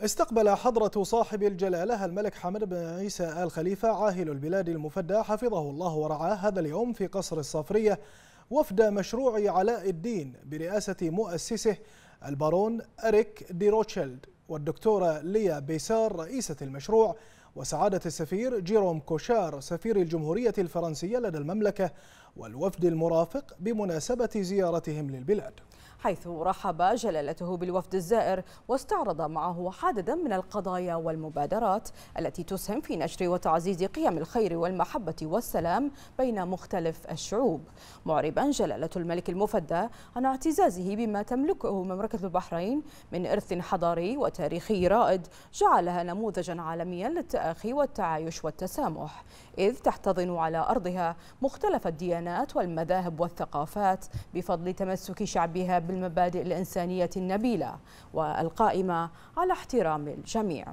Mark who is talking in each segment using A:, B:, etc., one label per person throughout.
A: استقبل حضرة صاحب الجلالة الملك حمد بن عيسى آل خليفة عاهل البلاد المفدى حفظه الله ورعاه هذا اليوم في قصر الصفرية وفد مشروع علاء الدين برئاسة مؤسسه البارون أريك دي روتشيلد والدكتورة ليا بيسار رئيسة المشروع وسعادة السفير جيروم كوشار سفير الجمهورية الفرنسية لدى المملكة والوفد المرافق بمناسبة زيارتهم
B: للبلاد حيث رحب جلالته بالوفد الزائر واستعرض معه عددا من القضايا والمبادرات التي تسهم في نشر وتعزيز قيم الخير والمحبة والسلام بين مختلف الشعوب معربا جلالة الملك المفدى عن اعتزازه بما تملكه مملكة البحرين من إرث حضاري وتاريخي رائد جعلها نموذجا عالميا للتآخي والتعايش والتسامح إذ تحتضن على أرضها مختلف الديانات والمذاهب والثقافات بفضل تمسك شعبها بال بالمبادئ الإنسانية النبيلة والقائمة على احترام الجميع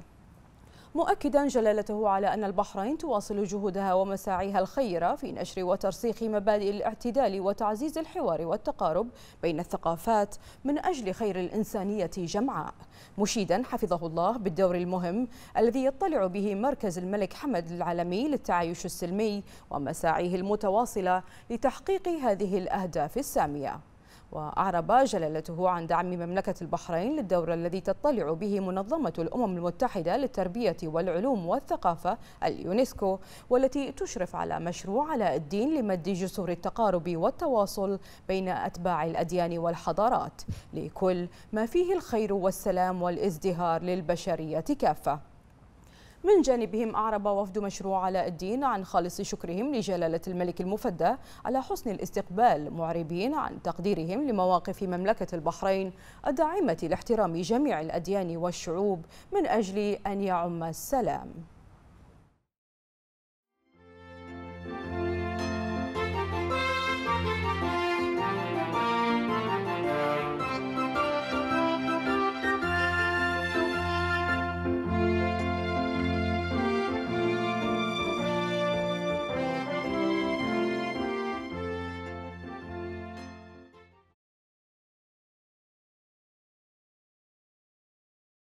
B: مؤكدا جلالته على أن البحرين تواصل جهودها ومساعيها الخيرة في نشر وترسيخ مبادئ الاعتدال وتعزيز الحوار والتقارب بين الثقافات من أجل خير الإنسانية جمعاء مشيدا حفظه الله بالدور المهم الذي يطلع به مركز الملك حمد العالمي للتعايش السلمي ومساعيه المتواصلة لتحقيق هذه الأهداف السامية وأعرب جلالته عن دعم مملكة البحرين للدور الذي تطلع به منظمة الأمم المتحدة للتربية والعلوم والثقافة اليونسكو والتي تشرف على مشروع علاء الدين لمد جسور التقارب والتواصل بين أتباع الأديان والحضارات لكل ما فيه الخير والسلام والازدهار للبشرية كافة من جانبهم أعرب وفد مشروع علاء الدين عن خالص شكرهم لجلالة الملك المفدى على حسن الاستقبال معربين عن تقديرهم لمواقف مملكة البحرين الداعمة لاحترام جميع الأديان والشعوب من أجل أن يعم السلام